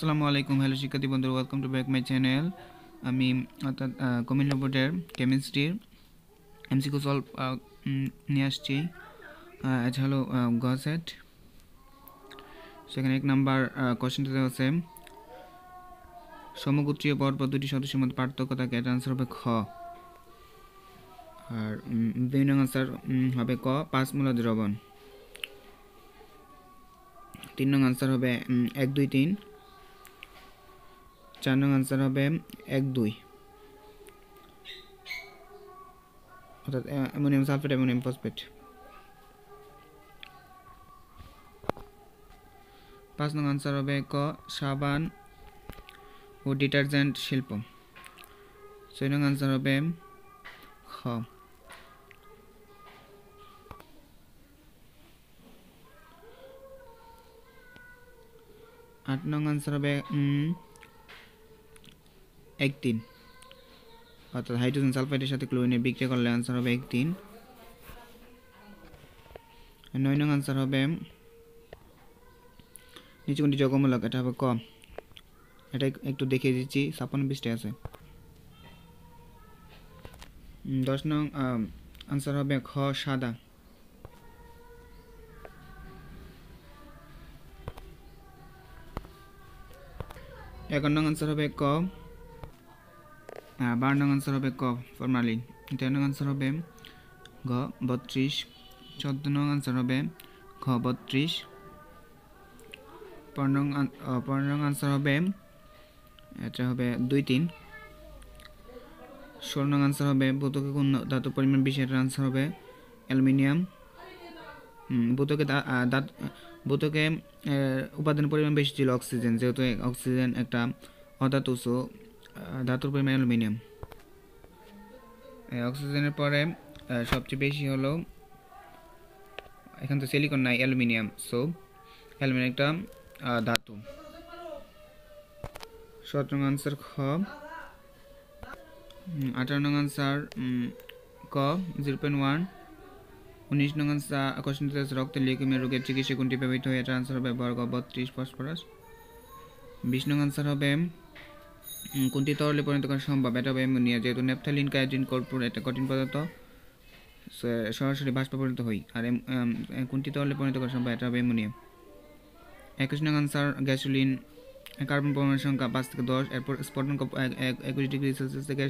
আসসালামু আলাইকুম হ্যালো শিক্ষার্থী বন্ধুরা welcome to back my channel আমি অর্থাৎ কুমিল্লা বোর্ডের কেমিস্ট্রির এমসিকো সলভ নিয়ে আসছি আচ্ছা হলো গসেট সেখানে এক নাম্বার কোয়েশনটা দেওয়া আছে সমগোত্রীয় পর্ব দুটি সদস্যের মধ্যে পার্থক্য থাকে এটা আনসার হবে খ আর বিভিন্ন আনসার হবে ক পাঁচ মূলা দ্রবণ তিন নং আনসার হবে এক দুই তিন চার নং আনসার হবে এক দুই অর্থাৎ অ্যামোনিয়াম সালফেট অ্যামোনিয়াম ফসফেট পাঁচ নং আনসার হবে ক সাবান ও ডিটারজেন্ট শিল্প ছয় নং আনসার হবে খ আট নং আনসার হবে একটিন অর্থাৎ হাইড্রোজেন সালফাইডের সাথে ক্লোরিনের বিক্রিয়া করলে আনসার হবে তিন নয় নং আনসার হবে নিচে কোনটি যোগমূলক এটা হবে ক এটা একটু দেখিয়ে দিচ্ছি ছাপ্পান্ন পৃষ্ঠে আছে দশ নং আনসার হবে খ সাদা এগারো নং আনসার হবে ক বারো নং আনসার হবে ক ফরমালিন তেরো নং আনসার হবে ঘ বত্রিশ চোদ্দ নং আনসার হবে খ বত্রিশ পনেরো পনেরো নং আনসার হবে এটা হবে দুই তিন ষোলো নং আনসার হবে বোতকে কোন ধাতু পরিমাণ বিশের আনসার হবে অ্যালুমিনিয়াম বোতকে ধাতু বোতকে উপাদান পরিমাণ বেশি ছিল অক্সিজেন যেহেতু অক্সিজেন একটা অধাতু সো ধাতুর পরিমাণ অ্যালুমিনিয়াম অক্সিজেনের পরে সবচেয়ে বেশি হলো এখান তো সিলিকন নাই অ্যালুমিনিয়াম সো অ্যালুমিনিয়াম একটা ধাতু সতেরো আনসার খ আঠারো নং আনসার ক জিরো পয়েন্ট ওয়ান উনিশ নং আনসার আকর্ষণীয় রক্ত লিকুমিয়া রোগের চিকিৎসা কোনটি ব্যবহৃত হয়ে হবে ব্যবহার বত্রিশ ফসফরাস বিশ নং আনসার হবে কোনটি তরলে পরিণত করা সম্ভব এটা হবে অ্যামোনিয়া যেহেতু নেপথালিন কায়োটিন কর্পোর একটা কঠিন পদার্থ সরাসরি বাষ্প পরিণত হয় আর কোনটি তরলে পরিণত করা সম্ভব এটা হবে অ্যামোনিয়া একুশ নং আনসার গ্যাসোলিন কার্বন পরমাণুর সংখ্যা পাঁচ থেকে দশ এরপর স্পটন একুশ ডিগ্রি সেলসিয়াস থেকে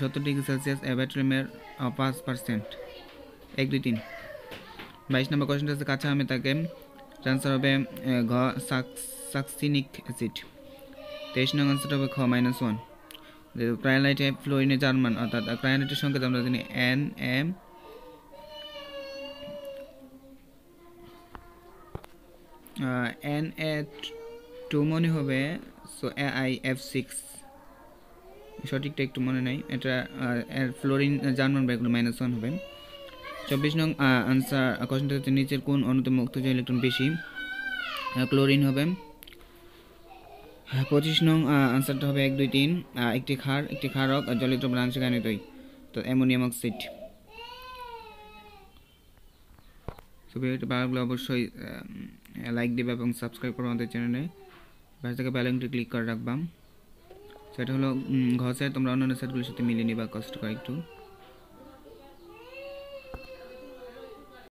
সত্তর ডিগ্রি সেলসিয়াস ব্যাটারিমের পাঁচ পার্সেন্ট এক দুই তিন বাইশ নম্বর কোয়েশ্চনটা আছে কাঁচা তাকে আনসার হবে ঘ সাকসিনিক অ্যাসিড তেইশ নং আনসারটা হবে খ মাইনাস ওয়ান ক্রায়োলাইটে ফ্লোরিনে জার্মান অর্থাৎ ক্রায়োলাইটের সংকেত আমরা জানি N M N A two মনে হবে so A I F six সঠিকটা একটু মনে নেই এটা ফ্লোরিন জার্মান ব্যাগগুলো মাইনাস ওয়ান হবে চব্বিশ নং আনসার কোশ্চেনটা হচ্ছে নিচের কোন অন্যতম মুক্তজ ইলেকট্রন বেশি ক্লোরিন হবে হ্যাঁ, পঁচিশ নং আনসারটা হবে এক দুই তিন একটি খার একটি ক্ষারক জলিত ব্রাঞ্চ গানিতই তো অ্যামোনিয়াম অক্সাইড তো ভিডিওটি ভালো লাগলে অবশ্যই লাইক দেবে এবং সাবস্ক্রাইব করো আমাদের চ্যানেলে পাশে থেকে বেলাইনটি ক্লিক করে রাখবাম সেটা হলো ঘর সাইড তোমরা অন্যান্য সাইডগুলির সাথে মিলিয়ে নিবা কষ্ট করে একটু